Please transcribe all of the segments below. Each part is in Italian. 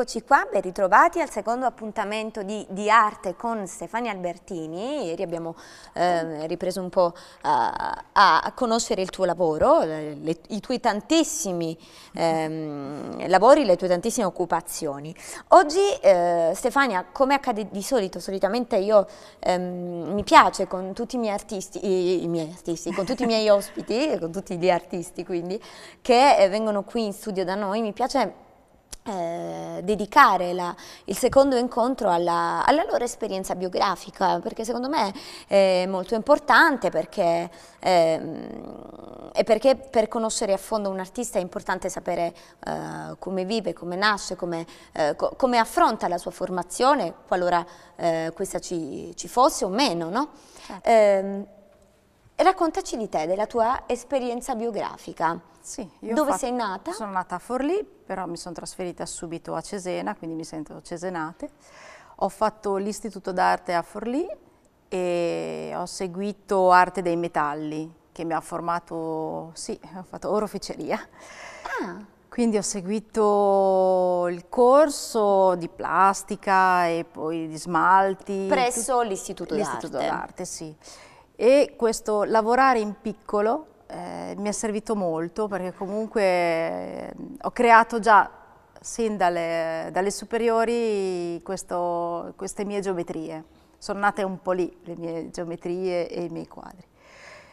Eccoci qua, ben ritrovati al secondo appuntamento di, di arte con Stefania Albertini. Ieri abbiamo eh, ripreso un po' a, eh, a, conoscere il tuo lavoro, le, i tuoi tantissimi ehm, lavori, le tue tantissime occupazioni. Oggi eh, Stefania, come accade di solito, solitamente io ehm, mi piace con tutti i miei artisti, i, i miei artisti, con tutti i miei ospiti, con tutti gli artisti quindi, che eh, vengono qui in studio da noi, mi piace eh, dedicare la, il secondo incontro alla, alla, loro esperienza biografica, perché secondo me è molto importante perché, eh, e perché per conoscere a fondo un artista è importante sapere eh, come vive, come nasce, come, eh, co come, affronta la sua formazione, qualora eh, questa ci, ci, fosse o meno. No? Certo. Ehm, Raccontaci di te, della tua esperienza biografica. Sì, io Dove sei nata? Sono nata a Forlì, però mi sono trasferita subito a Cesena, quindi mi sento cesenate. Ho fatto l'istituto d'arte a Forlì e ho seguito arte dei metalli, che mi ha formato, sì, ho fatto oroficeria. Ah. Quindi ho seguito il corso di plastica e poi di smalti. Presso l'istituto d'arte. L'istituto d'arte, sì e questo lavorare in piccolo eh, mi è servito molto perché comunque eh, ho creato già sin dalle, dalle superiori questo, queste mie geometrie. Sono nate un po' lì le mie geometrie e i miei quadri.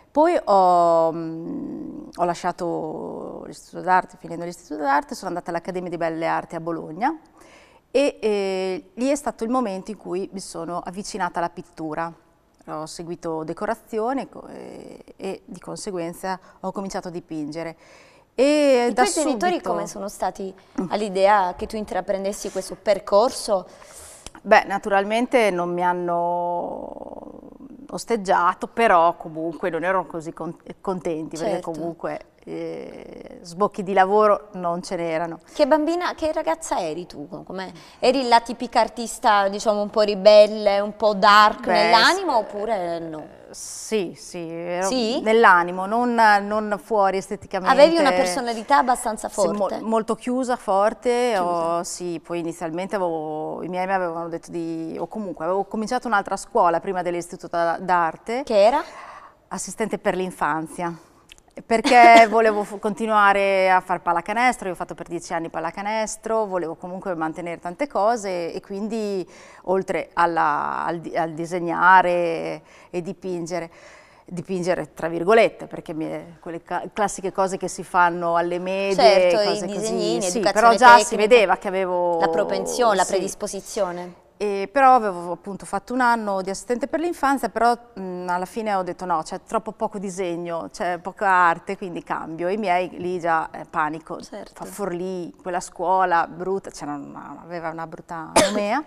Poi ho, mh, mm, ho lasciato l'Istituto d'Arte, finendo l'Istituto d'Arte, sono andata all'Accademia di Belle Arti a Bologna e eh, lì è stato il momento in cui mi sono avvicinata alla pittura ho seguito decorazione e, e di conseguenza ho cominciato a dipingere. E I tuoi genitori come sono stati all'idea che tu intraprendessi questo percorso? Beh, naturalmente non mi hanno osteggiato, però comunque non erano così contenti, certo. perché comunque eh, sbocchi di lavoro non ce n'erano. Che bambina, che ragazza eri tu? Com'è? Eri la tipica artista, diciamo, un po' ribelle, un po' dark Beh, nell'animo, oppure no? Sì, sì, sì? nell'animo, non, non, fuori esteticamente. Avevi una personalità abbastanza forte? Sì, mo molto chiusa, forte, chiusa. Oh, sì, poi inizialmente avevo, i miei mi avevano detto di, o comunque avevo cominciato un'altra scuola prima dell'istituto d'arte. Che era? Assistente per l'infanzia perché volevo continuare a fare pallacanestro, io ho fatto per dieci anni pallacanestro, volevo comunque mantenere tante cose e quindi oltre alla, al, al, disegnare e dipingere, dipingere tra virgolette perché mi, quelle classiche cose che si fanno alle medie certo, cose i disegnini, così, sì, però già tecnica, si vedeva che avevo la propensione, sì. la predisposizione e però avevo appunto fatto un anno di assistente per l'infanzia, però mh, alla fine ho detto no, c'è troppo poco disegno, c'è poca arte, quindi cambio. I miei lì già eh, panico, certo. Forlì, quella scuola brutta, cioè una, aveva una brutta nomea.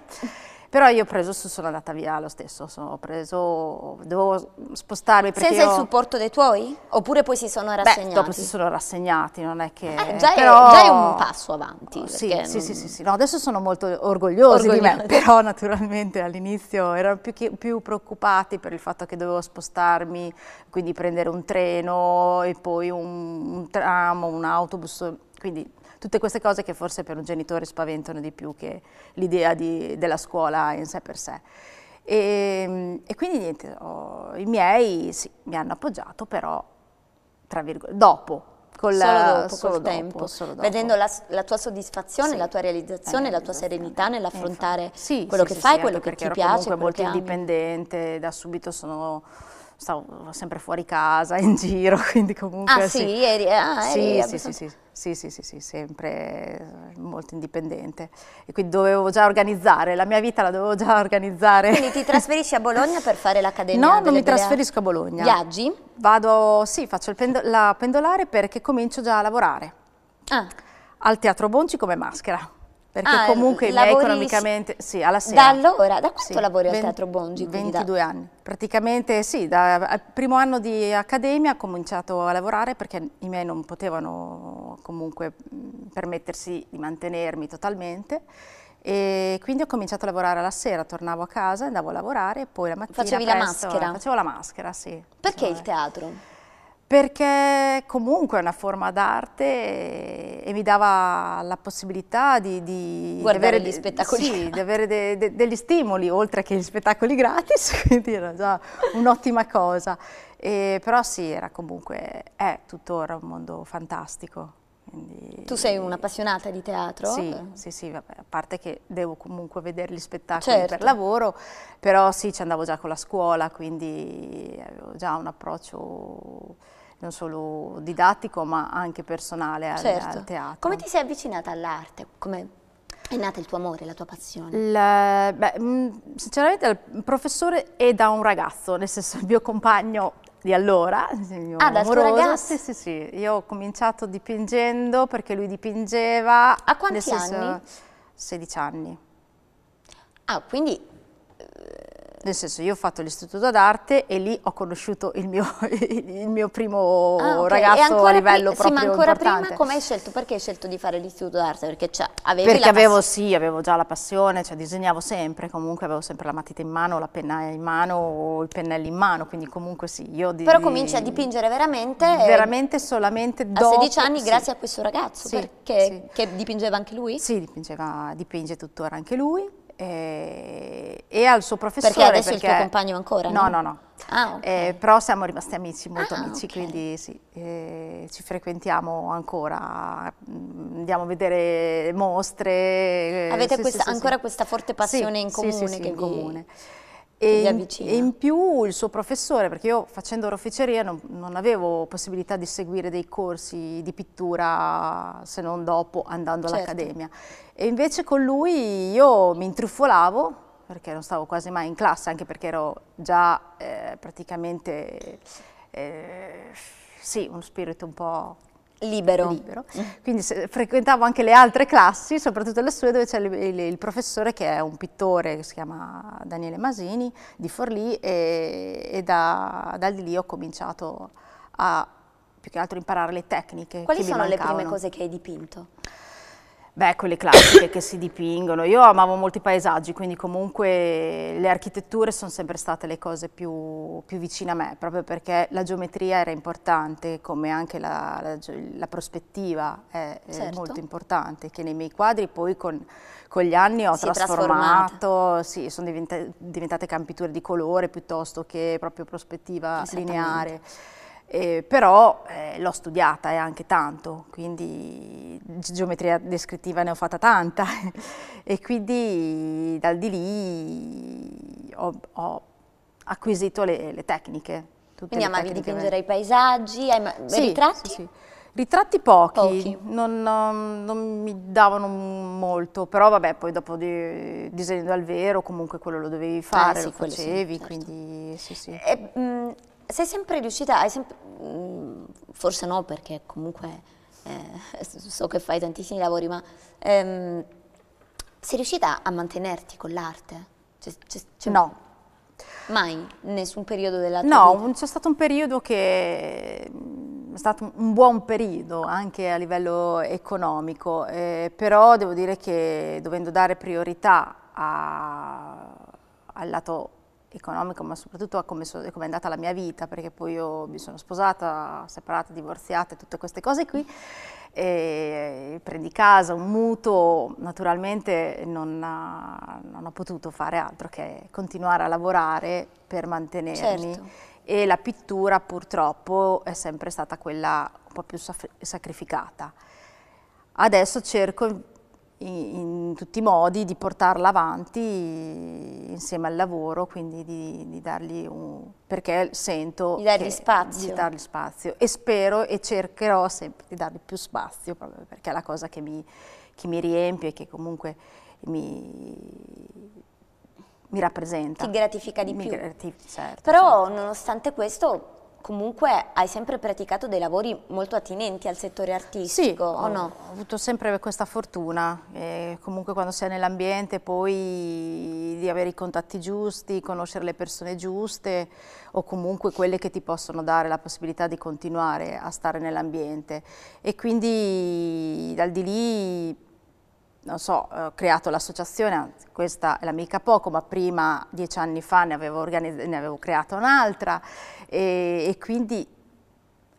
Però io ho preso, sono andata via lo stesso, sono preso, dovevo spostarmi perché Senza io... il supporto dei tuoi? Oppure poi si sono rassegnati? Beh, dopo si sono rassegnati, non è che... Eh, già, però... è, già, è, un passo avanti. Sì, non... sì, sì, sì, No, adesso sono molto orgogliosi, di me, però naturalmente all'inizio erano più, più, preoccupati per il fatto che dovevo spostarmi, quindi prendere un treno e poi un, un tram, un autobus quindi tutte queste cose che forse per un genitore spaventano di più che l'idea della scuola in sé per sé. E, ehm, e quindi niente, oh, i miei sì, mi hanno appoggiato, però, tra virgolette, dopo. Col, solo dopo, solo col dopo, tempo, solo dopo. vedendo la, la, tua soddisfazione, sì. la tua realizzazione, eh, la tua serenità nell'affrontare sì, quello che fai, quello che ti piace. Sono molto indipendente, da subito sono stavo sempre fuori casa, in giro, quindi comunque... Ah sì, sì. ieri? Ah, sì, sì, sì, sì, sì, sì, sì, sì, sempre molto indipendente. E quindi dovevo già organizzare, la mia vita la dovevo già organizzare. Quindi ti trasferisci a Bologna per fare l'accademia? No, non mi trasferisco a Bologna. Viaggi? Vado, sì, faccio pendo la pendolare perché comincio già a lavorare. Ah. Al Teatro Bonci come maschera. Perché ah, comunque economicamente, sì, alla sera. Da allora? Da quanto sì, lavori al Teatro Bongi? 22 da... anni. Praticamente sì, dal primo anno di accademia ho cominciato a lavorare perché i miei non potevano comunque permettersi di mantenermi totalmente e quindi ho cominciato a lavorare la sera, tornavo a casa, andavo a lavorare e poi la mattina Facevi presto, la maschera? Facevo la maschera, sì. Perché il teatro? perché comunque è una forma d'arte e, e, mi dava la possibilità di, di guardare di avere, gli spettacoli. Sì, di avere de, de, degli stimoli, oltre che gli spettacoli gratis, quindi era già un'ottima cosa. E, però sì, era comunque, è tuttora un mondo fantastico. Quindi, tu sei un'appassionata di teatro? Sì, sì, sì vabbè, a parte che devo comunque vedere gli spettacoli certo. per lavoro, però sì, ci andavo già con la scuola, quindi avevo già un approccio non solo didattico ma anche personale al, certo. al teatro. Come ti sei avvicinata all'arte? Come è nata il tuo amore, la tua passione? La, beh, mm, sinceramente il professore è da un ragazzo, nel senso il mio compagno di allora, il mio ah, ragazzo. Sì, sì, sì. Io ho cominciato dipingendo perché lui dipingeva. A quanti senso, anni? 16 anni. Ah, quindi eh, nel senso, io ho fatto l'istituto d'arte e lì ho conosciuto il mio, il mio primo ah, okay. ragazzo a livello proprio Sì, ma ancora importante. prima come hai scelto? Perché hai scelto di fare l'istituto d'arte? Perché, cioè, Perché avevo, sì, avevo già la passione, cioè disegnavo sempre, comunque avevo sempre la matita in mano, la penna in mano o il pennello in mano, quindi comunque sì. Io di, Però cominci a dipingere veramente? Veramente solamente dopo. A 16 anni sì. grazie a questo ragazzo, sì, perché sì. dipingeva anche lui? Sì, dipingeva, dipinge tuttora anche lui eh, e al suo professore. Perché adesso perché, è il tuo compagno ancora? No, no, no. no. Ah, okay. eh, però siamo rimasti amici, ah, molto ah, amici, okay. quindi sì, eh, ci frequentiamo ancora, mm, andiamo a vedere mostre. Eh, Avete sì, questa, sì, ancora questa forte passione in comune? Sì, sì, in comune. E in, e in, più il suo professore, perché io facendo oroficeria non, non, avevo possibilità di seguire dei corsi di pittura se non dopo andando certo. all'accademia. E invece con lui io mi intrufolavo perché non stavo quasi mai in classe, anche perché ero già eh, praticamente eh, sì, uno spirito un po' libero. libero. Quindi frequentavo anche le altre classi, soprattutto le sue, dove c'è il, il, professore che è un pittore che si chiama Daniele Masini di Forlì e, e da, da, lì ho cominciato a più che altro imparare le tecniche. Quali sono mancavano. le prime cose che hai dipinto? Beh, quelle classiche che si dipingono. Io amavo molti paesaggi, quindi comunque le architetture sono sempre state le cose più, più vicine a me, proprio perché la geometria era importante, come anche la, la, la prospettiva è, certo. molto importante, che nei miei quadri poi con, con gli anni ho si trasformato, sì, sono diventate, diventate campiture di colore piuttosto che proprio prospettiva lineare. Eh, però eh, l'ho studiata e eh, anche tanto, quindi geometria descrittiva ne ho fatta tanta e quindi dal di lì ho, ho acquisito le, le tecniche. quindi le amavi tecniche dipingere i paesaggi, hai sì, ritratti? Sì, sì. Ritratti pochi, pochi. Non, non, non, mi davano molto, però vabbè poi dopo di, disegno al vero comunque quello lo dovevi eh, fare, ah, lo facevi, certo. quindi sì sì. E, mh, mm, sei sempre riuscita, sem mm, forse no perché comunque eh, so che fai tantissimi lavori, ma ehm, sei riuscita a mantenerti con l'arte? Cioè, cioè, cioè no. Mai? Nessun periodo della tua vita? No, c'è stato un periodo che mm, è stato un buon periodo anche a livello economico, eh, però devo dire che dovendo dare priorità a, al lato economico, ma soprattutto a come, so, come, è andata la mia vita, perché poi io mi sono sposata, separata, divorziata, tutte queste cose qui. E prendi casa, un mutuo, naturalmente non, ha, non ho potuto fare altro che continuare a lavorare per mantenermi. Certo. E la pittura purtroppo è sempre stata quella un po' più sacrificata. Adesso cerco in, in tutti i modi di portarla avanti insieme al lavoro, quindi di, di dargli un... perché sento... Di dargli spazio. Di dargli spazio e spero e cercherò sempre di dargli più spazio, proprio perché è la cosa che mi, che mi riempie e che comunque mi, mi rappresenta. Ti gratifica di mi più. Gratifica, certo, Però certo. nonostante questo comunque hai sempre praticato dei lavori molto attinenti al settore artistico, sì, o no? Ho avuto sempre questa fortuna, e comunque quando sei nell'ambiente poi di avere i contatti giusti, conoscere le persone giuste o comunque quelle che ti possono dare la possibilità di continuare a stare nell'ambiente e quindi dal di lì non so, ho creato l'associazione, questa è la mica poco, ma prima, dieci anni fa, ne avevo, ne avevo creata un'altra e, e quindi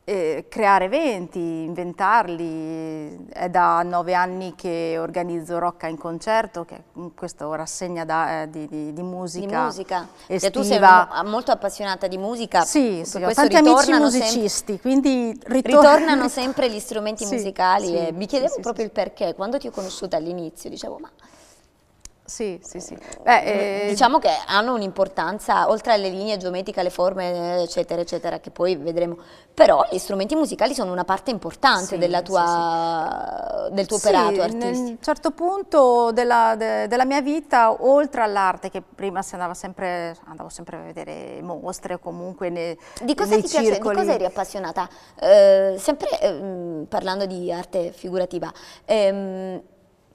eh, creare eventi, inventarli. È da nove anni che organizzo Rocca in concerto, che è questa rassegna da, eh, di, di, di, musica. Di musica. E cioè, tu sei ah, molto appassionata di musica. Sì, sì ho tanti amici musicisti, sempre, quindi ritor ritornano sempre gli strumenti sì, musicali. Sì, e mi chiedevo proprio il perché. Quando ti ho conosciuta all'inizio, dicevo ma sì, sì, sì. Eh, Beh, eh, diciamo che hanno un'importanza, oltre alle linee geometriche, alle forme, eccetera, eccetera, che poi vedremo. Però gli strumenti musicali sono una parte importante sì, tua, sì, del tuo operato artistico. A un certo punto della, de, della, mia vita, oltre all'arte, che prima si andava sempre, andavo sempre a vedere mostre, comunque ne, di cosa ti circoli. piace? Di cosa eri appassionata? Eh, sempre eh, parlando di arte figurativa. Ehm,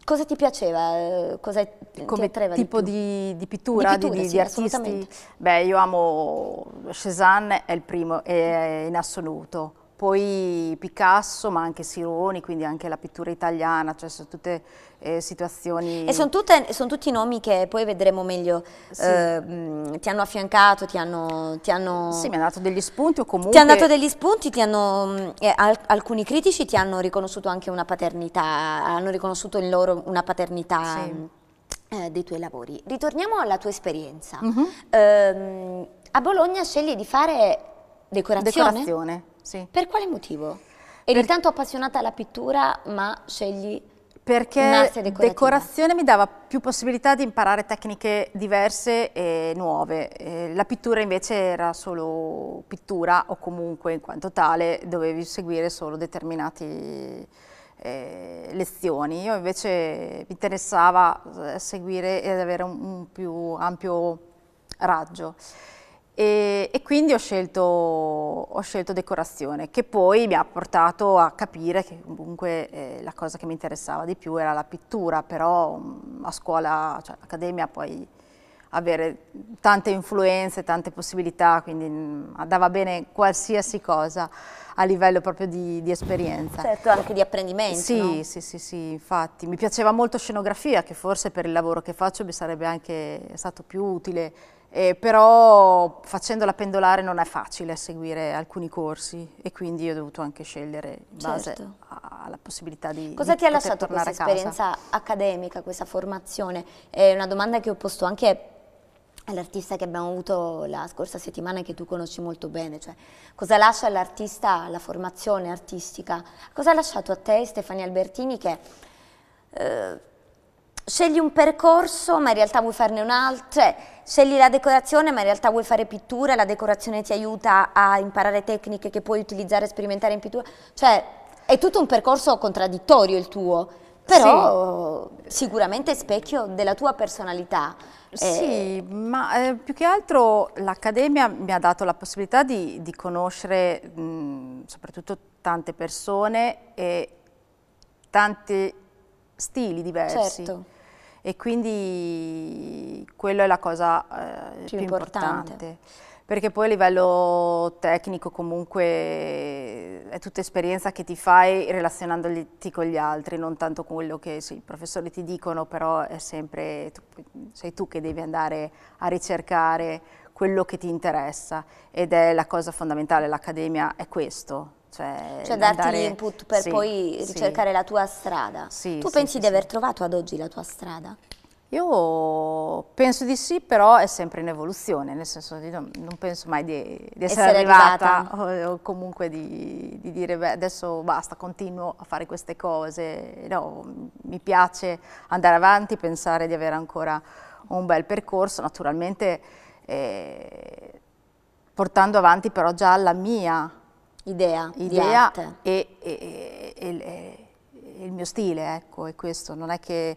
Cosa ti piaceva? Eh, cosa Come ti tipo di, di, di, pittura, di, pittura, di, sì, artisti? Beh, io amo Cézanne, è il primo, è in assoluto poi Picasso ma anche Sironi, quindi anche la pittura italiana, cioè sono tutte eh, situazioni... E sono, tutte, sono tutti nomi che poi vedremo meglio, sì. eh, mm, ti hanno affiancato, ti hanno, ti hanno... Sì, mi hanno dato degli spunti o comunque... Ti hanno dato degli spunti, hanno, eh, alcuni critici ti hanno riconosciuto anche una paternità, hanno riconosciuto in loro una paternità... Sì. Mm, eh, dei tuoi lavori. Ritorniamo alla tua esperienza. Mm -hmm. a Bologna scegli di fare decorazione. Decorazione, sì. Per quale motivo? Eri per... tanto appassionata alla pittura, ma scegli perché decorazione mi dava più possibilità di imparare tecniche diverse e nuove. Eh, la pittura invece era solo pittura o comunque in quanto tale dovevi seguire solo determinate eh, lezioni. Io invece mi interessava eh, seguire ed avere un, un più ampio raggio. E, e quindi ho scelto, ho scelto, decorazione, che poi mi ha portato a capire che comunque eh, la cosa che mi interessava di più era la pittura, però mm, a scuola, cioè l'accademia, puoi avere tante influenze, tante possibilità, quindi mm, andava bene qualsiasi cosa a livello proprio di, di esperienza. Certo, anche di apprendimento. Sì, no? sì, sì, sì, infatti. Mi piaceva molto scenografia, che forse per il lavoro che faccio mi sarebbe anche stato più utile eh, però facendola pendolare non è facile seguire alcuni corsi e quindi ho dovuto anche scegliere in base certo. alla possibilità di Cosa di ti ha lasciato questa esperienza accademica, questa formazione? È una domanda che ho posto anche all'artista che abbiamo avuto la scorsa settimana e che tu conosci molto bene, cioè cosa lascia all'artista la formazione artistica? Cosa ha lasciato a te Stefania Albertini che... Eh, scegli un percorso ma in realtà vuoi farne un altro, cioè scegli la decorazione ma in realtà vuoi fare pittura, la decorazione ti aiuta a imparare tecniche che puoi utilizzare e sperimentare in pittura, cioè è tutto un percorso contraddittorio il tuo, però sì. sicuramente specchio della tua personalità. Eh, sì, eh. ma eh, più che altro l'Accademia mi ha dato la possibilità di, di conoscere mh, soprattutto tante persone e tanti stili diversi. Certo e quindi quello è la cosa eh, più, più importante. importante. Perché poi a livello tecnico comunque è tutta esperienza che ti fai relazionandoti con gli altri, non tanto quello che sì, i professori ti dicono, però è sempre, tu, sei tu che devi andare a ricercare quello che ti interessa ed è la cosa fondamentale, l'accademia è questo, cioè, cioè darti andare... l'input per sì, poi ricercare sì. la tua strada. Sì, tu pensi di aver trovato ad oggi la tua strada? Io penso di sì, però è sempre in evoluzione, nel senso che non, non penso mai di, di essere, essere, arrivata, arrivata. O, o, comunque di, di, dire beh, adesso basta, continuo a fare queste cose. No, mi piace andare avanti, pensare di avere ancora un bel percorso, naturalmente eh, portando avanti però già la mia idea, idea e, e, e, e, il mio stile, ecco, è questo, non è che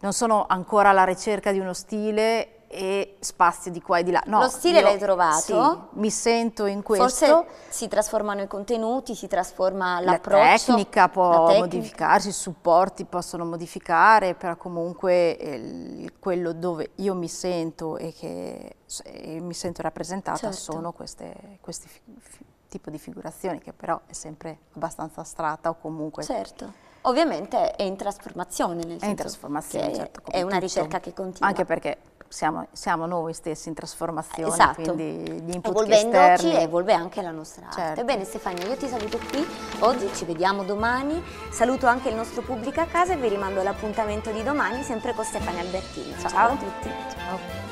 non sono ancora alla ricerca di uno stile e spazio di qua e di là. No, Lo stile l'hai trovato? Sì, mi sento in questo. Forse si trasformano i contenuti, si trasforma l'approccio. La tecnica può la tecnica. modificarsi, i supporti possono modificare, però comunque eh, quello dove io mi sento e che eh, mi sento rappresentata certo. sono queste, queste figure tipo di figurazione che però è sempre abbastanza astratta o comunque... Certo. Ovviamente è in trasformazione, nel senso è in trasformazione, certo, come è una tutto. ricerca che continua. Anche perché siamo, siamo, noi stessi in trasformazione, esatto. quindi gli input Evolvendoci evolve anche la nostra certo. arte. Bene Stefania, io ti saluto qui, oggi ci vediamo domani, saluto anche il nostro pubblico a casa e vi rimando all'appuntamento di domani sempre con Stefania Albertini. Ciao, Ciao a tutti. Ciao.